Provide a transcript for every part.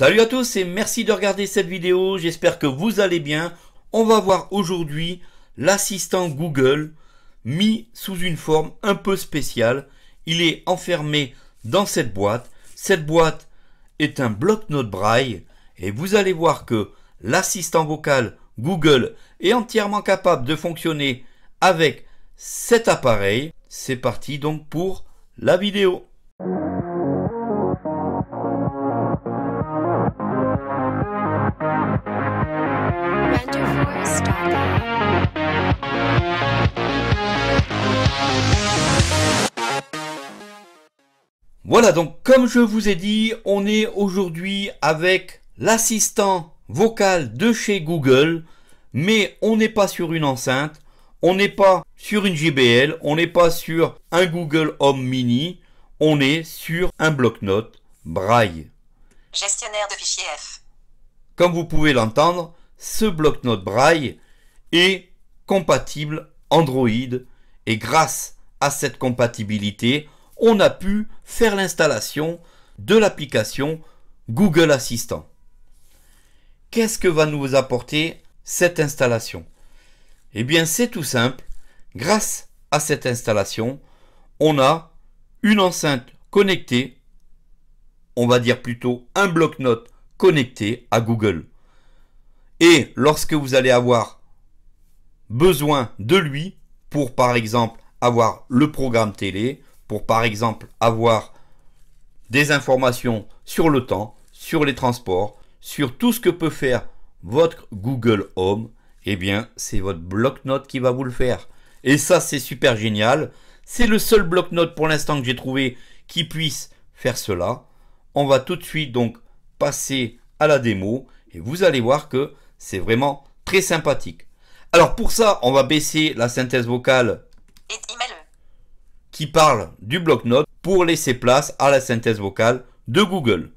Salut à tous et merci de regarder cette vidéo, j'espère que vous allez bien. On va voir aujourd'hui l'assistant Google mis sous une forme un peu spéciale. Il est enfermé dans cette boîte. Cette boîte est un bloc-notes braille et vous allez voir que l'assistant vocal Google est entièrement capable de fonctionner avec cet appareil. C'est parti donc pour la vidéo. Voilà donc comme je vous ai dit, on est aujourd'hui avec l'assistant vocal de chez Google, mais on n'est pas sur une enceinte, on n'est pas sur une JBL, on n'est pas sur un Google Home Mini, on est sur un bloc-notes Braille. Gestionnaire de Comme vous pouvez l'entendre, ce bloc-notes Braille est compatible Android et grâce à cette compatibilité, on a pu faire l'installation de l'application Google Assistant. Qu'est-ce que va nous apporter cette installation Eh bien, c'est tout simple. Grâce à cette installation, on a une enceinte connectée, on va dire plutôt un bloc-notes connecté à Google et lorsque vous allez avoir besoin de lui pour par exemple avoir le programme télé, pour par exemple avoir des informations sur le temps, sur les transports, sur tout ce que peut faire votre Google Home, eh bien c'est votre bloc-notes qui va vous le faire. Et ça c'est super génial. C'est le seul bloc-notes pour l'instant que j'ai trouvé qui puisse faire cela. On va tout de suite donc passer à la démo et vous allez voir que c'est vraiment très sympathique. Alors pour ça, on va baisser la synthèse vocale qui parle du bloc-notes pour laisser place à la synthèse vocale de Google.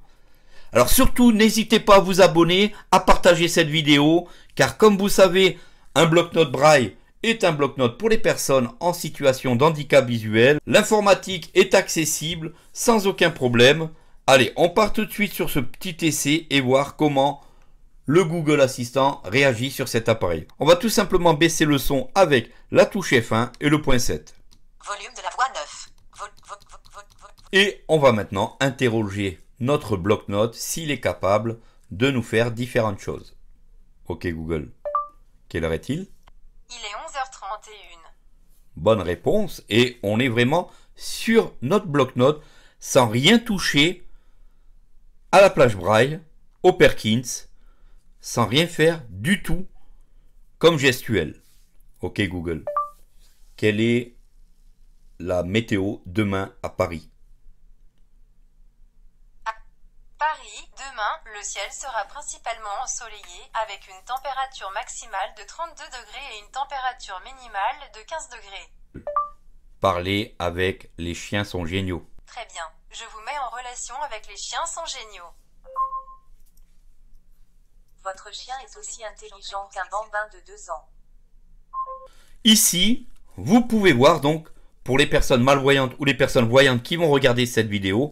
Alors surtout, n'hésitez pas à vous abonner, à partager cette vidéo, car comme vous savez, un bloc-notes braille est un bloc-notes pour les personnes en situation d'handicap visuel. L'informatique est accessible sans aucun problème. Allez, on part tout de suite sur ce petit essai et voir comment le Google Assistant réagit sur cet appareil. On va tout simplement baisser le son avec la touche F1 et le point 7. et on va maintenant interroger notre bloc-notes s'il est capable de nous faire différentes choses. Ok Google, quelle heure est-il Il est 11h31. Bonne réponse et on est vraiment sur notre bloc-notes sans rien toucher à la plage Braille, au Perkins sans rien faire du tout comme gestuelle. Ok Google, quelle est la météo demain à Paris à Paris, demain, le ciel sera principalement ensoleillé, avec une température maximale de 32 degrés et une température minimale de 15 degrés. Parler avec les chiens sont géniaux. Très bien, je vous mets en relation avec les chiens sont géniaux. Votre chien est aussi intelligent qu'un bambin de 2 ans. Ici, vous pouvez voir donc, pour les personnes malvoyantes ou les personnes voyantes qui vont regarder cette vidéo,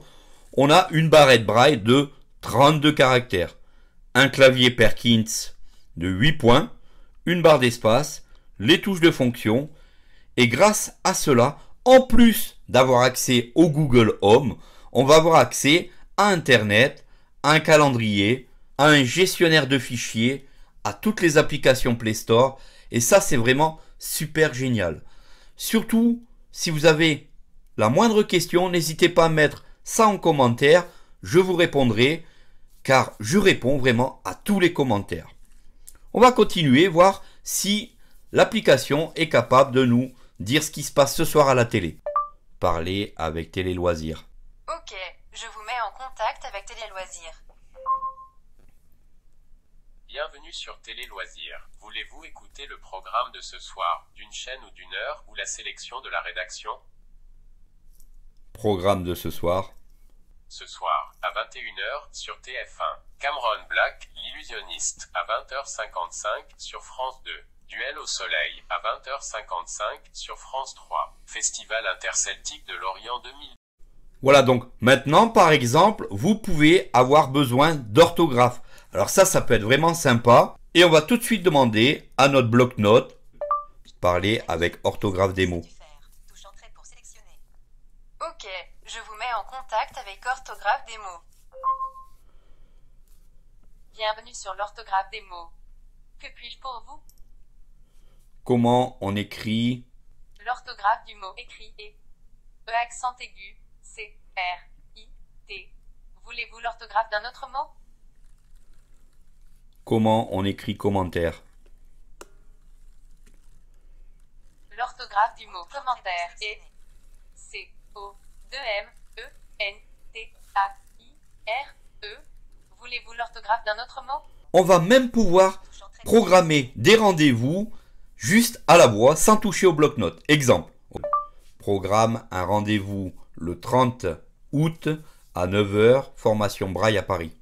on a une barrette braille de 32 caractères, un clavier Perkins de 8 points, une barre d'espace, les touches de fonction, et grâce à cela, en plus d'avoir accès au Google Home, on va avoir accès à Internet, à un calendrier, un gestionnaire de fichiers, à toutes les applications Play Store. Et ça, c'est vraiment super génial. Surtout, si vous avez la moindre question, n'hésitez pas à mettre ça en commentaire. Je vous répondrai, car je réponds vraiment à tous les commentaires. On va continuer, voir si l'application est capable de nous dire ce qui se passe ce soir à la télé. Parler avec Télé Loisirs. Ok, je vous mets en contact avec Télé Loisirs. Bienvenue sur Télé Loisirs. Voulez-vous écouter le programme de ce soir, d'une chaîne ou d'une heure, ou la sélection de la rédaction Programme de ce soir. Ce soir, à 21h, sur TF1, Cameron Black, l'illusionniste, à 20h55, sur France 2. Duel au soleil, à 20h55, sur France 3. Festival interceltique de l'Orient 2000. Voilà donc, maintenant par exemple, vous pouvez avoir besoin d'orthographe. Alors ça, ça peut être vraiment sympa. Et on va tout de suite demander à notre bloc-notes parler avec orthographe des mots. Ok, je vous mets en contact avec orthographe des mots. Bienvenue sur l'orthographe des mots. Que puis-je pour vous Comment on écrit L'orthographe du mot écrit est E accent aigu, C, R, I, T. Voulez-vous l'orthographe d'un autre mot Comment on écrit commentaire L'orthographe du mot commentaire est c o D m e n t e. Voulez-vous l'orthographe d'un autre mot On va même pouvoir programmer des rendez-vous juste à la voix sans toucher au bloc-notes. Exemple programme un rendez-vous le 30 août à 9h, formation Braille à Paris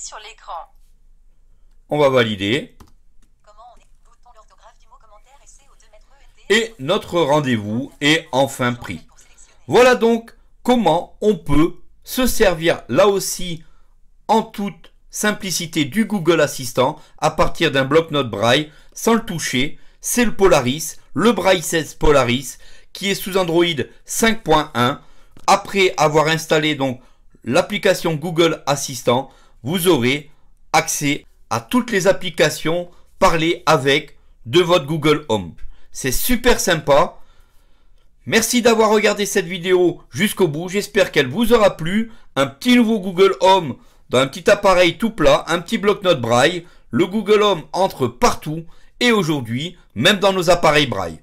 sur l'écran. On va valider. E et notre rendez-vous est enfin pris. Voilà donc comment on peut se servir là aussi en toute simplicité du Google Assistant à partir d'un bloc-notes Braille sans le toucher. C'est le Polaris, le Braille 16 Polaris qui est sous Android 5.1 après avoir installé donc l'application Google Assistant vous aurez accès à toutes les applications parlées avec de votre Google Home. C'est super sympa. Merci d'avoir regardé cette vidéo jusqu'au bout. J'espère qu'elle vous aura plu. Un petit nouveau Google Home dans un petit appareil tout plat, un petit bloc-notes braille. Le Google Home entre partout et aujourd'hui, même dans nos appareils braille.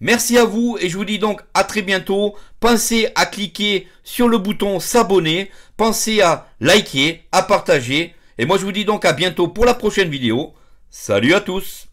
Merci à vous et je vous dis donc à très bientôt. Pensez à cliquer sur le bouton s'abonner, pensez à liker, à partager. Et moi je vous dis donc à bientôt pour la prochaine vidéo. Salut à tous